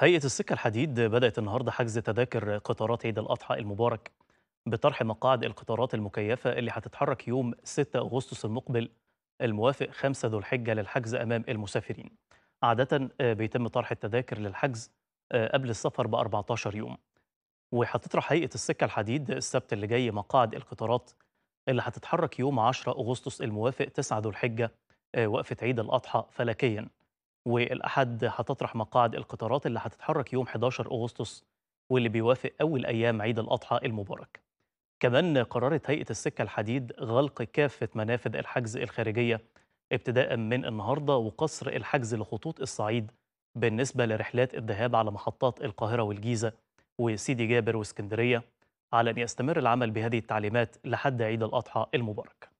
هيئة السكة الحديد بدأت النهارده حجز تذاكر قطارات عيد الأضحى المبارك بطرح مقاعد القطارات المكيفة اللي هتتحرك يوم 6 أغسطس المقبل الموافق 5 ذو الحجة للحجز أمام المسافرين عادة آه، بيتم طرح التذاكر للحجز آه، قبل السفر ب 14 يوم وهتطرح هيئة السكة الحديد السبت اللي جاي مقاعد القطارات اللي هتتحرك يوم 10 أغسطس الموافق 9 ذو الحجة آه، وقفة عيد الأضحى فلكياً والاحد هتطرح مقاعد القطارات اللي هتتحرك يوم 11 اغسطس واللي بيوافق اول ايام عيد الاضحى المبارك. كمان قررت هيئه السكه الحديد غلق كافه منافذ الحجز الخارجيه ابتداء من النهارده وقصر الحجز لخطوط الصعيد بالنسبه لرحلات الذهاب على محطات القاهره والجيزه وسيدي جابر واسكندريه على ان يستمر العمل بهذه التعليمات لحد عيد الاضحى المبارك.